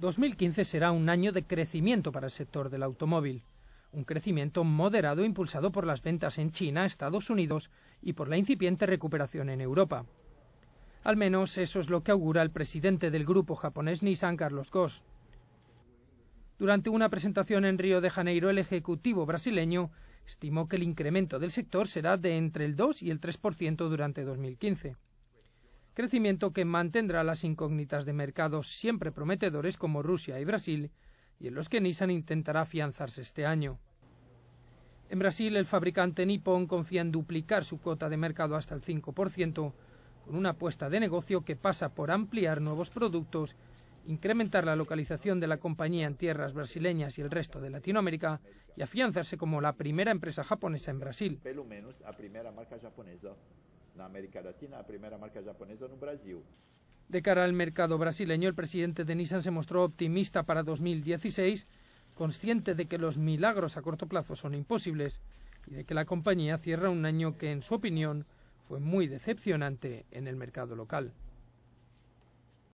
2015 será un año de crecimiento para el sector del automóvil, un crecimiento moderado impulsado por las ventas en China, Estados Unidos y por la incipiente recuperación en Europa. Al menos eso es lo que augura el presidente del grupo japonés Nissan, Carlos Goss. Durante una presentación en Río de Janeiro, el Ejecutivo brasileño estimó que el incremento del sector será de entre el 2 y el 3% durante 2015 crecimiento que mantendrá las incógnitas de mercados siempre prometedores como Rusia y Brasil, y en los que Nissan intentará afianzarse este año. En Brasil, el fabricante Nippon confía en duplicar su cuota de mercado hasta el 5%, con una apuesta de negocio que pasa por ampliar nuevos productos, incrementar la localización de la compañía en tierras brasileñas y el resto de Latinoamérica y afianzarse como la primera empresa japonesa en Brasil. De cara al mercado brasileño, el presidente de Nissan se mostró optimista para 2016, consciente de que los milagros a corto plazo son imposibles y de que la compañía cierra un año que, en su opinión, fue muy decepcionante en el mercado local.